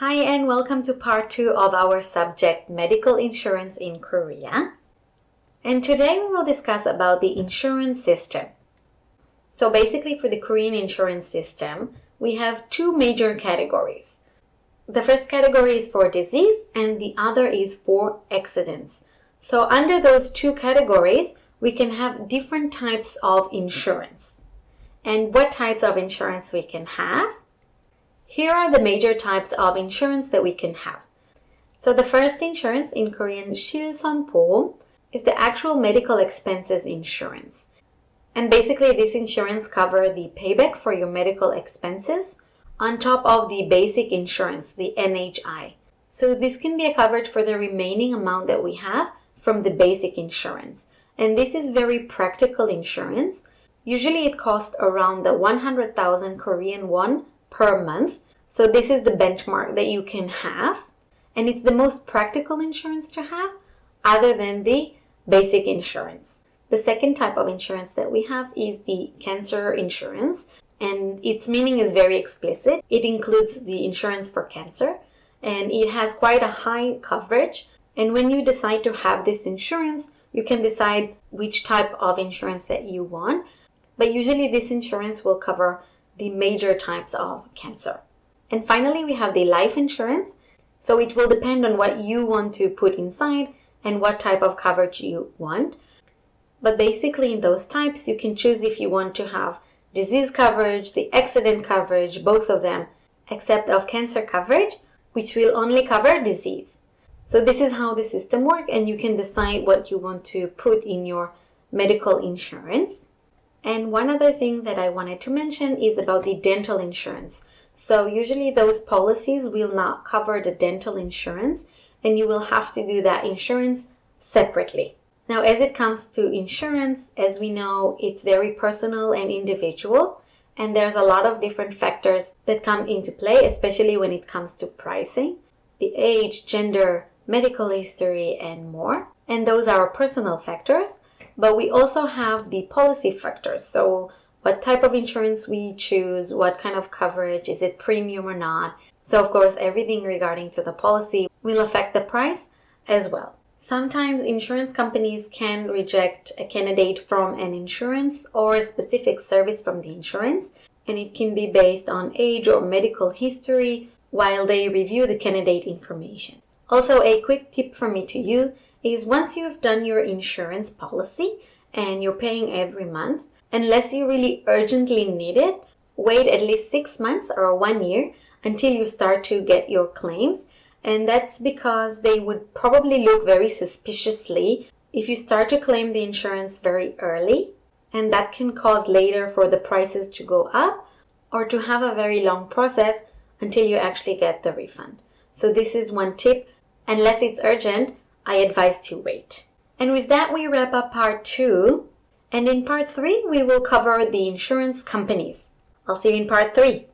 Hi and welcome to part 2 of our subject medical insurance in Korea. And today we will discuss about the insurance system. So basically for the Korean insurance system, we have two major categories. The first category is for disease and the other is for accidents. So under those two categories, we can have different types of insurance. And what types of insurance we can have? Here are the major types of insurance that we can have. So the first insurance in Korean 실손보 is the actual medical expenses insurance. And basically this insurance cover the payback for your medical expenses on top of the basic insurance, the NHI. So this can be a coverage for the remaining amount that we have from the basic insurance. And this is very practical insurance. Usually it costs around the 100,000 Korean won per month. So this is the benchmark that you can have. And it's the most practical insurance to have other than the basic insurance. The second type of insurance that we have is the cancer insurance, and its meaning is very explicit. It includes the insurance for cancer and it has quite a high coverage. And when you decide to have this insurance, you can decide which type of insurance that you want. But usually, this insurance will cover the major types of cancer. And finally, we have the life insurance. So it will depend on what you want to put inside and what type of coverage you want. But basically, in those types, you can choose if you want to have disease coverage, the accident coverage, both of them, except of cancer coverage, which will only cover disease. So this is how the system works, and you can decide what you want to put in your medical insurance. And one other thing that I wanted to mention is about the dental insurance. So usually those policies will not cover the dental insurance and you will have to do that insurance separately. Now, as it comes to insurance, as we know, it's very personal and individual, and there's a lot of different factors that come into play, especially when it comes to pricing, the age, gender, medical history, and more. And those are personal factors. But we also have the policy factors. So what type of insurance we choose, what kind of coverage, is it premium or not. So of course, everything regarding to the policy will affect the price as well. Sometimes insurance companies can reject a candidate from an insurance or a specific service from the insurance, and it can be based on age or medical history while they review the candidate information. Also, a quick tip from me to you is once you've done your insurance policy and you're paying every month, unless you really urgently need it, wait at least six months or one year until you start to get your claims. And that's because they would probably look very suspiciously if you start to claim the insurance very early. And that can cause later for the prices to go up or to have a very long process until you actually get the refund. So, this is one tip. Unless it's urgent, I advise to wait. And with that, we wrap up part two. And in part three, we will cover the insurance companies. I'll see you in part three.